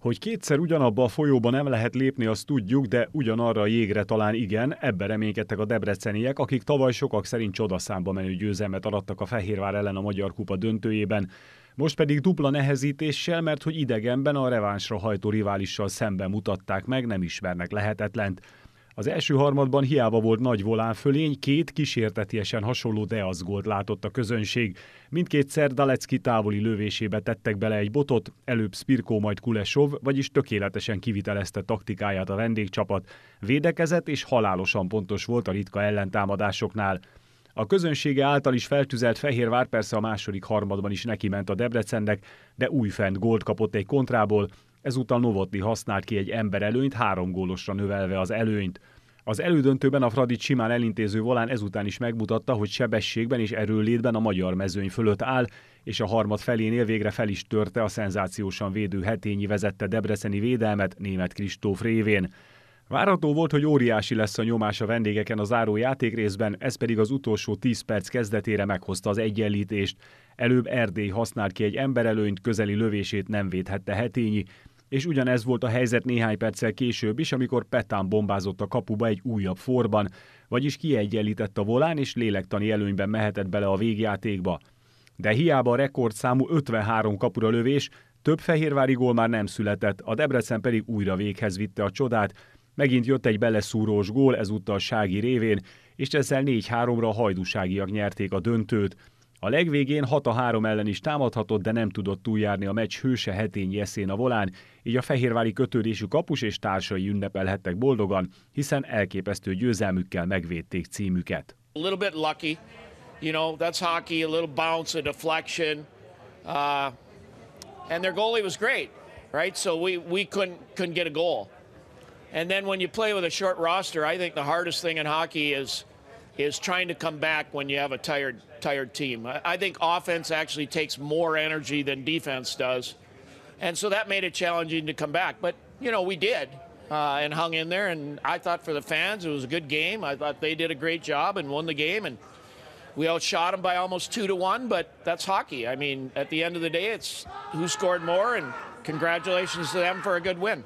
Hogy kétszer ugyanabba a folyóba nem lehet lépni, azt tudjuk, de ugyanarra a jégre talán igen, ebbe reménykedtek a debreceniek, akik tavaly sokak szerint csodaszámba menő győzelmet arattak a Fehérvár ellen a Magyar Kupa döntőjében. Most pedig dupla nehezítéssel, mert hogy idegenben a revánsra hajtó riválissal szemben mutatták meg, nem ismernek lehetetlent. Az első harmadban hiába volt nagy volán fölény, két kísértetiesen hasonló deaszgolt látott a közönség. Mindkétszer Dalecki távoli lövésébe tettek bele egy botot, előbb Spirko, majd Kulesov, vagyis tökéletesen kivitelezte taktikáját a vendégcsapat. Védekezett és halálosan pontos volt a ritka ellentámadásoknál. A közönsége által is feltüzelt Fehérvár persze a második harmadban is neki ment a Debrecennek, de újfent gólt kapott egy kontrából, Ezúttal Novotny használt ki egy ember előnyt, három gólosra növelve az előnyt. Az elődöntőben a Fradi simán elintéző volán ezután is megmutatta, hogy sebességben és erőlétben a magyar mezőny fölött áll, és a harmad felénél végre fel is törte a szenzációsan védő hetényi vezette debreceni védelmet német Kristóf révén. Várható volt, hogy óriási lesz a nyomás a vendégeken a záró részben, ez pedig az utolsó 10 perc kezdetére meghozta az egyenlítést. Előbb Erdély használt ki egy emberelőnyt, közeli lövését nem védhette Hetényi, és ugyanez volt a helyzet néhány perccel később is, amikor Petán bombázott a kapuba egy újabb forban, vagyis kiegyenlített a volán, és lélektani előnyben mehetett bele a végjátékba. De hiába a rekordszámú 53 kapura lövés, több fehérvári gól már nem született, a Debrecen pedig újra véghez vitte a csodát, megint jött egy beleszúrós gól, ezúttal Sági révén, és ezzel 4-3-ra a hajdúságiak nyerték a döntőt. A legvégén 6 a 3 ellen is támadhatott, de nem tudott túljárni a meccs hőse hetény eszén a volán, így a fehérvári kötődésű kapus és társai ünnepelhettek boldogan, hiszen elképesztő győzelmükkel megvédték címüket. Uh, and their goalie was great, right? So we, we couldn't, couldn't get a goal. And then when you play with a short roster, I think the hardest thing in hockey is – is trying to come back when you have a tired tired team. I think offense actually takes more energy than defense does, and so that made it challenging to come back. But you know we did uh, and hung in there, and I thought for the fans it was a good game. I thought they did a great job and won the game, and we outshot them by almost two to one. But that's hockey. I mean, at the end of the day, it's who scored more, and congratulations to them for a good win.